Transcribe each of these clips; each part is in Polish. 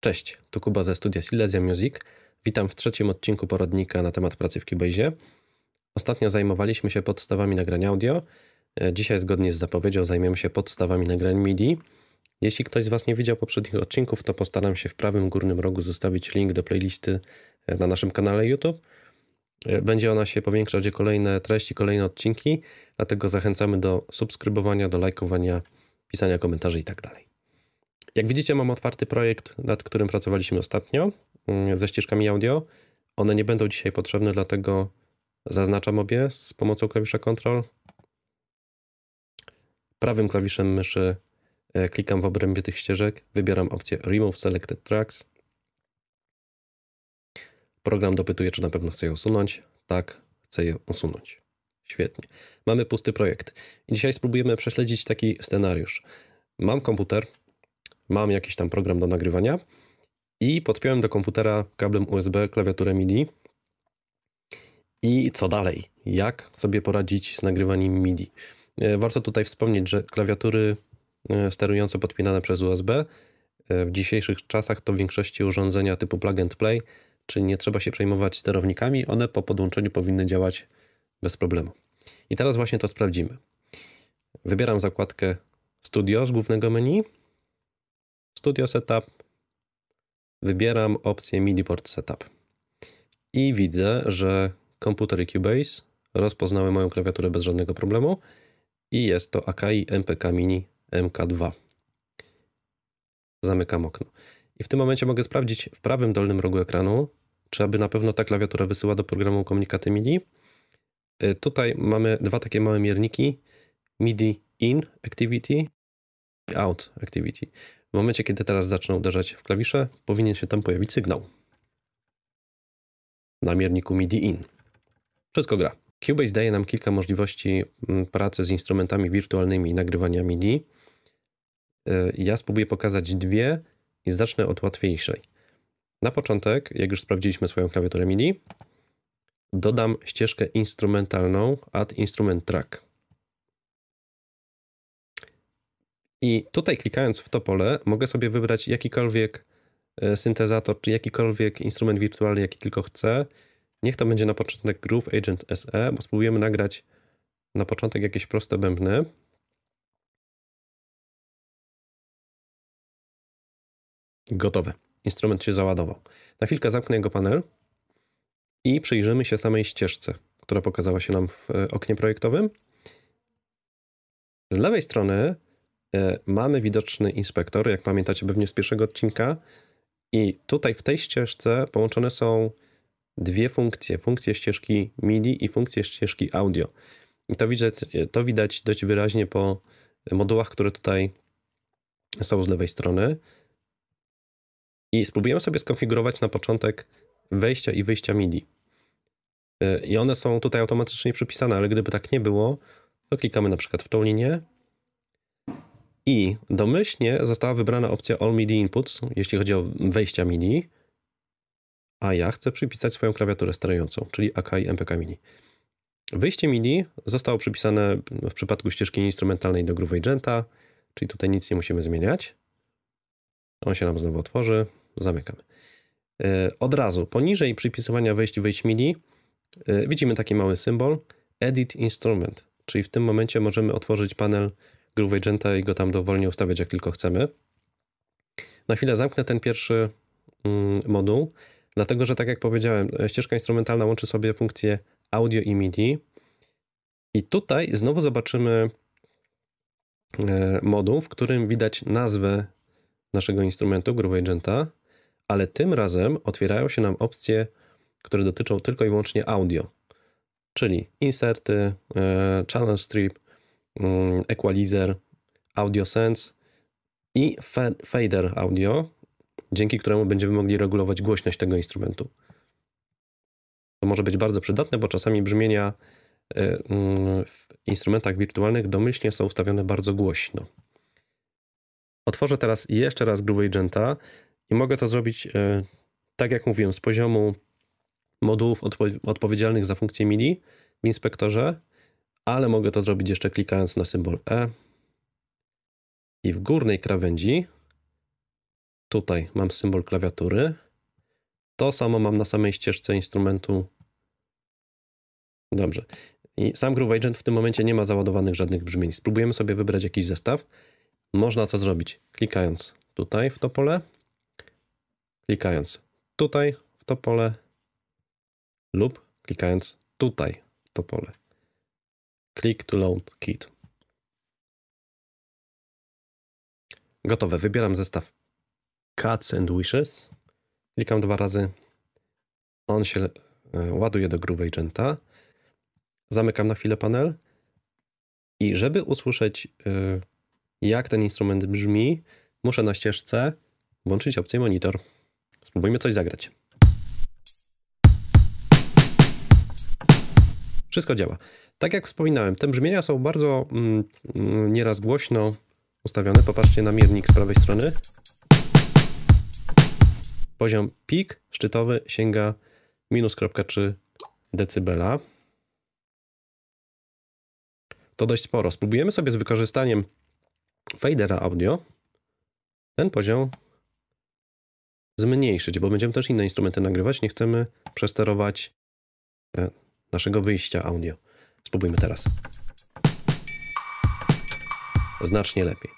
Cześć, tu Kuba ze studia Silesia Music. Witam w trzecim odcinku poradnika na temat pracy w Cubase'ie. Ostatnio zajmowaliśmy się podstawami nagrań audio. E, dzisiaj zgodnie z zapowiedzią zajmiemy się podstawami nagrań MIDI. Jeśli ktoś z Was nie widział poprzednich odcinków, to postaram się w prawym górnym rogu zostawić link do playlisty e, na naszym kanale YouTube. E, będzie ona się powiększać o kolejne treści, kolejne odcinki, dlatego zachęcamy do subskrybowania, do lajkowania, pisania komentarzy itd. Tak jak widzicie, mam otwarty projekt, nad którym pracowaliśmy ostatnio, mm, ze ścieżkami audio. One nie będą dzisiaj potrzebne, dlatego zaznaczam obie z pomocą klawisza Ctrl. Prawym klawiszem myszy e, klikam w obrębie tych ścieżek, wybieram opcję Remove Selected Tracks. Program dopytuje, czy na pewno chcę je usunąć. Tak, chcę je usunąć. Świetnie. Mamy pusty projekt. I dzisiaj spróbujemy prześledzić taki scenariusz. Mam komputer, mam jakiś tam program do nagrywania i podpiąłem do komputera kablem USB klawiaturę MIDI. I co dalej? Jak sobie poradzić z nagrywaniem MIDI? E, warto tutaj wspomnieć, że klawiatury e, sterujące podpinane przez USB e, w dzisiejszych czasach to w większości urządzenia typu plug and play, czyli nie trzeba się przejmować sterownikami, one po podłączeniu powinny działać bez problemu. I teraz właśnie to sprawdzimy. Wybieram zakładkę Studio z głównego menu Studio Setup, wybieram opcję MIDI Port Setup i widzę, że komputery Cubase rozpoznały moją klawiaturę bez żadnego problemu i jest to AKI MPK Mini MK2. Zamykam okno. I w tym momencie mogę sprawdzić w prawym dolnym rogu ekranu, czy aby na pewno ta klawiatura wysyła do programu komunikaty MIDI. Y, tutaj mamy dwa takie małe mierniki MIDI in activity out activity. W momencie, kiedy teraz zacznę uderzać w klawisze, powinien się tam pojawić sygnał. Na mierniku MIDI-IN. Wszystko gra. Cubase daje nam kilka możliwości mm, pracy z instrumentami wirtualnymi i nagrywania MIDI. Y, ja spróbuję pokazać dwie i zacznę od łatwiejszej. Na początek, jak już sprawdziliśmy swoją klawiaturę MIDI, dodam ścieżkę instrumentalną Add Instrument Track. I tutaj klikając w to pole mogę sobie wybrać jakikolwiek e, syntezator czy jakikolwiek instrument wirtualny, jaki tylko chcę. Niech to będzie na początek Groove Agent SE, bo spróbujemy nagrać na początek jakieś proste bębny. Gotowe. Instrument się załadował. Na chwilkę zamknę jego panel i przyjrzymy się samej ścieżce, która pokazała się nam w e, oknie projektowym. Z lewej strony E, mamy widoczny inspektor, jak pamiętacie pewnie z pierwszego odcinka. I tutaj w tej ścieżce połączone są dwie funkcje. Funkcje ścieżki MIDI i funkcje ścieżki audio. I to widać, e, to widać dość wyraźnie po modułach, które tutaj są z lewej strony. I spróbujemy sobie skonfigurować na początek wejścia i wyjścia MIDI. E, I one są tutaj automatycznie przypisane, ale gdyby tak nie było, to klikamy na przykład w tą linię i domyślnie została wybrana opcja All MIDI Inputs, jeśli chodzi o wejścia MIDI, a ja chcę przypisać swoją klawiaturę sterującą, czyli AKI MPK Mini. Wyjście MIDI zostało przypisane w przypadku ścieżki instrumentalnej do GrooveAgenta, czyli tutaj nic nie musimy zmieniać. On się nam znowu otworzy, zamykamy. E, od razu poniżej przypisywania wejść wejść MIDI e, widzimy taki mały symbol Edit Instrument, czyli w tym momencie możemy otworzyć panel Groove Agenta i go tam dowolnie ustawiać, jak tylko chcemy. Na chwilę zamknę ten pierwszy mm, moduł, dlatego że, tak jak powiedziałem, ścieżka instrumentalna łączy sobie funkcje audio i MIDI. I tutaj znowu zobaczymy e, moduł, w którym widać nazwę naszego instrumentu Groove Agenta, ale tym razem otwierają się nam opcje, które dotyczą tylko i wyłącznie audio, czyli inserty, e, channel strip, Mm, Equalizer Audio Sense i Fader Audio, dzięki któremu będziemy mogli regulować głośność tego instrumentu. To może być bardzo przydatne, bo czasami brzmienia e, mm, w instrumentach wirtualnych domyślnie są ustawione bardzo głośno. Otworzę teraz jeszcze raz Agenta i mogę to zrobić, e, tak jak mówiłem, z poziomu modułów odpo odpowiedzialnych za funkcję MIDI w inspektorze ale mogę to zrobić jeszcze klikając na symbol E. I w górnej krawędzi, tutaj mam symbol klawiatury. To samo mam na samej ścieżce instrumentu. Dobrze. I sam Groove Agent w tym momencie nie ma załadowanych żadnych brzmień. Spróbujemy sobie wybrać jakiś zestaw. Można to zrobić klikając tutaj w to pole, klikając tutaj w to pole lub klikając tutaj w to pole. Click to load kit. Gotowe, wybieram zestaw Cuts and Wishes. Klikam dwa razy. On się e, ładuje do GrooveAgenta. Zamykam na chwilę panel. I żeby usłyszeć, e, jak ten instrument brzmi, muszę na ścieżce włączyć opcję monitor. Spróbujmy coś zagrać. Wszystko działa. Tak jak wspominałem, te brzmienia są bardzo mm, mm, nieraz głośno ustawione. Popatrzcie na miernik z prawej strony. Poziom pik szczytowy sięga minus 3 decybela. To dość sporo. Spróbujemy sobie z wykorzystaniem fadera audio ten poziom zmniejszyć, bo będziemy też inne instrumenty nagrywać. Nie chcemy przesterować e, naszego wyjścia audio. Spróbujmy teraz. Znacznie lepiej.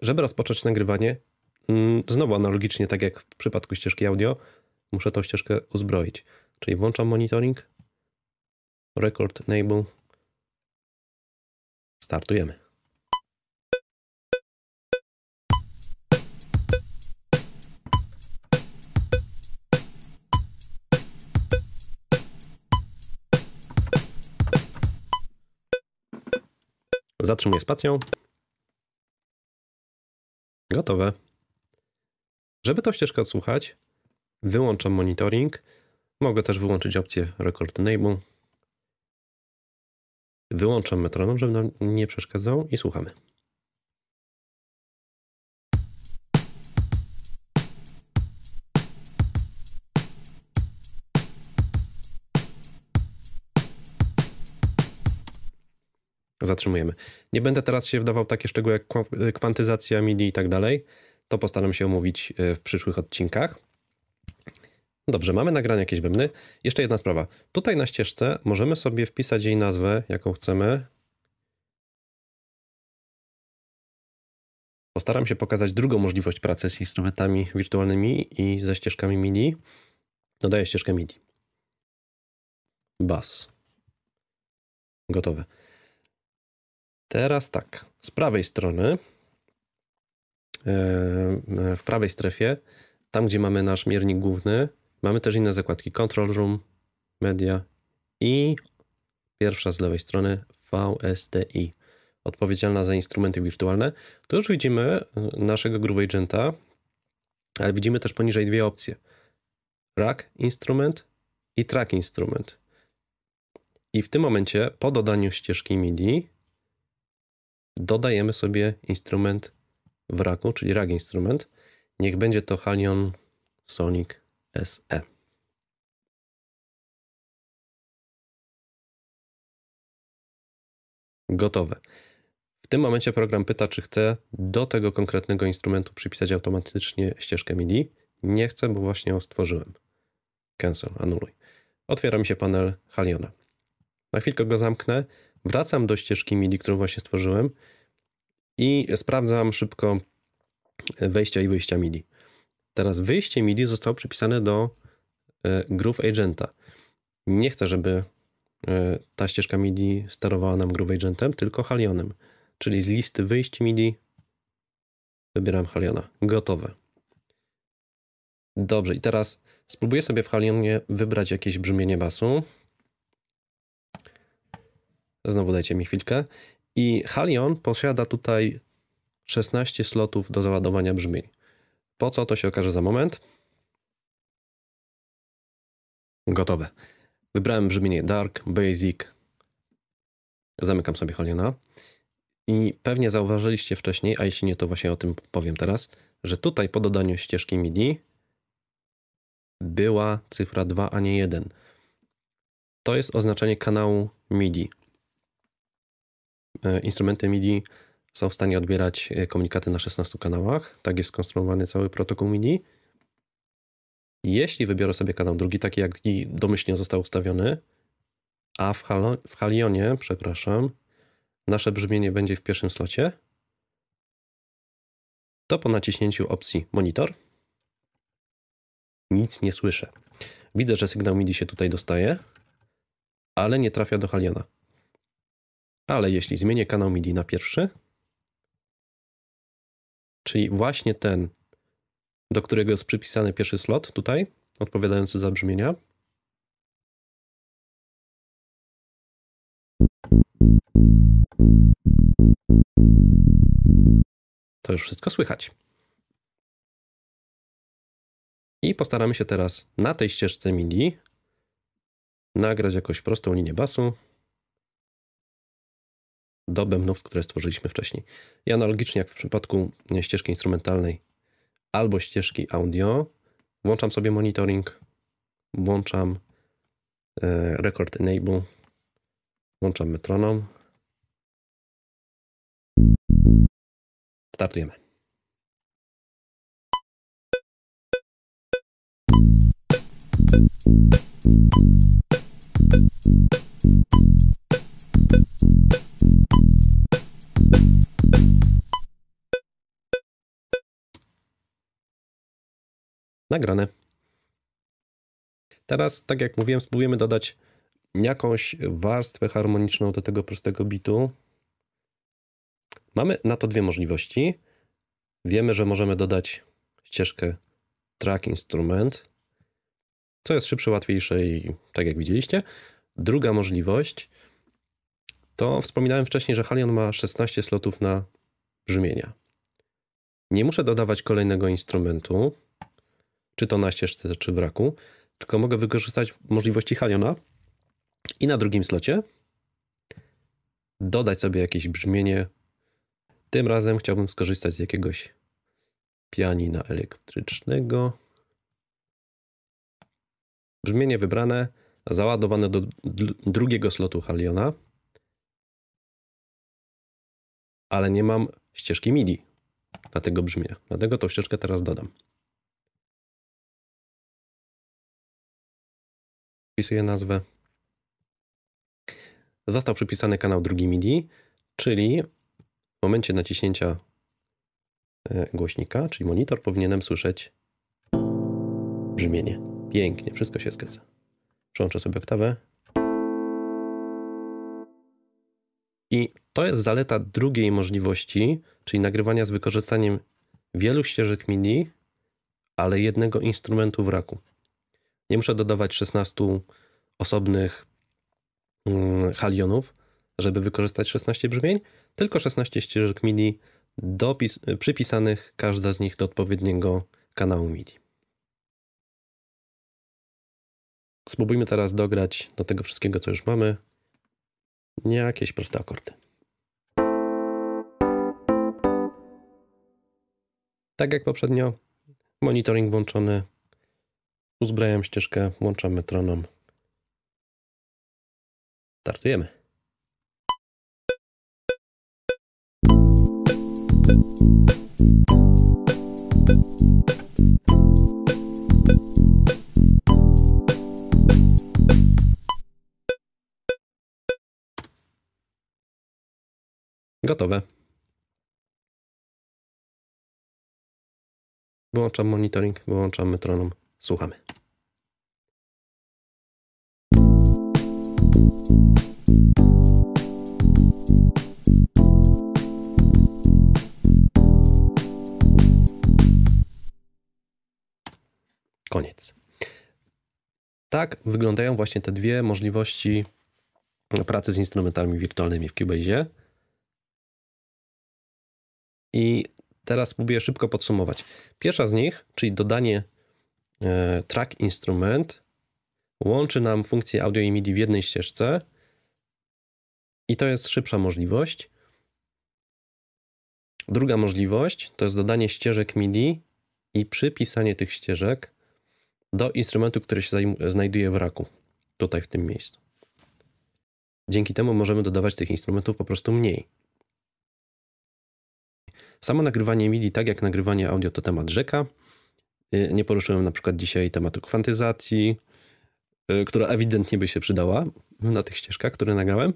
Żeby rozpocząć nagrywanie, mm, znowu analogicznie, tak jak w przypadku ścieżki audio, muszę tą ścieżkę uzbroić. Czyli włączam monitoring, record enable, startujemy. Zatrzymuję spacją. Gotowe. Żeby tą ścieżkę odsłuchać, wyłączam monitoring. Mogę też wyłączyć opcję Record Enable. Wyłączam metronom, żeby nam nie przeszkadzał i słuchamy. zatrzymujemy. Nie będę teraz się wdawał w takie szczegóły jak y, kwantyzacja MIDI i tak dalej. To postaram się omówić y, w przyszłych odcinkach. Dobrze, mamy nagranie jakieś bębny. Jeszcze jedna sprawa. Tutaj na ścieżce możemy sobie wpisać jej nazwę, jaką chcemy. Postaram się pokazać drugą możliwość pracy z instrumentami wirtualnymi i ze ścieżkami MIDI. Dodaję ścieżkę MIDI. Bas. Gotowe. Teraz tak, z prawej strony, e, w prawej strefie, tam gdzie mamy nasz miernik główny, mamy też inne zakładki Control Room, Media i pierwsza z lewej strony VSTI, odpowiedzialna za instrumenty wirtualne. Tu już widzimy e, naszego GrooveAgenta, ale widzimy też poniżej dwie opcje. Rack Instrument i Track Instrument. I w tym momencie po dodaniu ścieżki MIDI dodajemy sobie instrument w raku, czyli rag instrument. Niech będzie to Halion Sonic SE. Gotowe. W tym momencie program pyta, czy chce do tego konkretnego instrumentu przypisać automatycznie ścieżkę MIDI. Nie chcę, bo właśnie ją stworzyłem. Cancel, anuluj. Otwiera mi się panel Haliona. Na chwilkę go zamknę wracam do ścieżki MIDI, którą właśnie stworzyłem i sprawdzam szybko wejścia i wyjścia MIDI. Teraz wyjście MIDI zostało przypisane do e, Groove Agenta. Nie chcę, żeby e, ta ścieżka MIDI sterowała nam Groove Agentem, tylko Halionem. Czyli z listy wyjść MIDI wybieram Haliona. Gotowe. Dobrze, i teraz spróbuję sobie w Halionie wybrać jakieś brzmienie basu. Znowu dajcie mi chwilkę. I Halion posiada tutaj 16 slotów do załadowania brzmień. Po co to się okaże za moment? Gotowe. Wybrałem brzmienie Dark, Basic. Zamykam sobie Haliona. I pewnie zauważyliście wcześniej, a jeśli nie, to właśnie o tym powiem teraz, że tutaj po dodaniu ścieżki MIDI była cyfra 2, a nie 1. To jest oznaczenie kanału MIDI. E, instrumenty MIDI są w stanie odbierać e, komunikaty na 16 kanałach. Tak jest skonstruowany cały protokół MIDI. Jeśli wybiorę sobie kanał drugi, taki i domyślnie został ustawiony, a w, Halo, w Halionie, przepraszam, nasze brzmienie będzie w pierwszym slocie, to po naciśnięciu opcji monitor nic nie słyszę. Widzę, że sygnał MIDI się tutaj dostaje, ale nie trafia do Haliona. Ale jeśli zmienię kanał MIDI na pierwszy, czyli właśnie ten, do którego jest przypisany pierwszy slot tutaj, odpowiadający za brzmienia, to już wszystko słychać. I postaramy się teraz na tej ścieżce MIDI nagrać jakąś prostą linię basu do bębnów, które stworzyliśmy wcześniej. I analogicznie jak w przypadku ścieżki instrumentalnej albo ścieżki audio, włączam sobie monitoring, włączam e, record enable, włączam metronom. Startujemy. Nagrane. Teraz, tak jak mówiłem, spróbujemy dodać jakąś warstwę harmoniczną do tego prostego bitu. Mamy na to dwie możliwości. Wiemy, że możemy dodać ścieżkę track instrument, co jest szybsze, łatwiejsze i tak jak widzieliście. Druga możliwość to wspominałem wcześniej, że Halion ma 16 slotów na brzmienia. Nie muszę dodawać kolejnego instrumentu, czy to na ścieżce, czy w raku, tylko mogę wykorzystać możliwości Haliona i na drugim slocie dodać sobie jakieś brzmienie. Tym razem chciałbym skorzystać z jakiegoś pianina elektrycznego. Brzmienie wybrane, załadowane do drugiego slotu Haliona ale nie mam ścieżki MIDI dlatego brzmię. Dlatego tą ścieżkę teraz dodam. Wpisuję nazwę. Został przypisany kanał drugi MIDI, czyli w momencie naciśnięcia e, głośnika, czyli monitor, powinienem słyszeć brzmienie. Pięknie, wszystko się zgadza. Przełączę sobie oktawę, I to jest zaleta drugiej możliwości, czyli nagrywania z wykorzystaniem wielu ścieżek MIDI, ale jednego instrumentu w raku. Nie muszę dodawać 16 osobnych mm, halionów, żeby wykorzystać 16 brzmień, tylko 16 ścieżek MIDI dopis, przypisanych, każda z nich do odpowiedniego kanału MIDI. Spróbujmy teraz dograć do tego wszystkiego, co już mamy, nie jakieś proste akordy. Tak jak poprzednio, monitoring włączony. Uzbrajam ścieżkę, włączam metronom. Startujemy. Thank you. Gotowe. Wyłączam monitoring, wyłączam metronom. Słuchamy. Koniec. Tak wyglądają właśnie te dwie możliwości pracy z instrumentami wirtualnymi w Cubase. I teraz próbuję szybko podsumować. Pierwsza z nich, czyli dodanie e, track instrument, łączy nam funkcje audio i MIDI w jednej ścieżce i to jest szybsza możliwość. Druga możliwość to jest dodanie ścieżek MIDI i przypisanie tych ścieżek do instrumentu, który się znajduje w raku, tutaj w tym miejscu. Dzięki temu możemy dodawać tych instrumentów po prostu mniej. Samo nagrywanie MIDI, tak jak nagrywanie audio, to temat rzeka. Y, nie poruszyłem na przykład dzisiaj tematu kwantyzacji, y, która ewidentnie by się przydała na tych ścieżkach, które nagrałem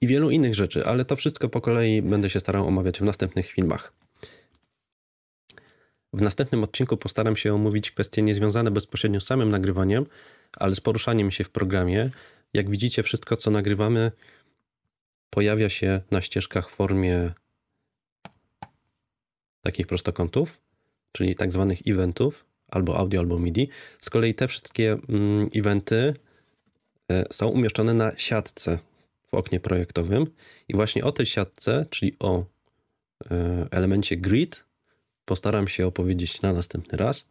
i wielu innych rzeczy, ale to wszystko po kolei będę się starał omawiać w następnych filmach. W następnym odcinku postaram się omówić kwestie niezwiązane bezpośrednio z samym nagrywaniem, ale z poruszaniem się w programie. Jak widzicie, wszystko co nagrywamy pojawia się na ścieżkach w formie takich prostokątów, czyli tak zwanych eventów, albo audio, albo MIDI. Z kolei te wszystkie mm, eventy e, są umieszczone na siatce w oknie projektowym i właśnie o tej siatce, czyli o e, elemencie grid, postaram się opowiedzieć na następny raz.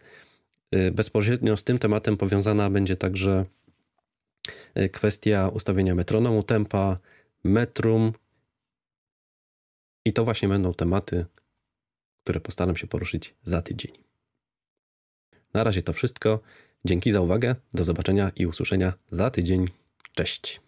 E, bezpośrednio z tym tematem powiązana będzie także kwestia ustawienia metronomu, tempa, metrum. I to właśnie będą tematy które postaram się poruszyć za tydzień. Na razie to wszystko. Dzięki za uwagę, do zobaczenia i usłyszenia za tydzień. Cześć.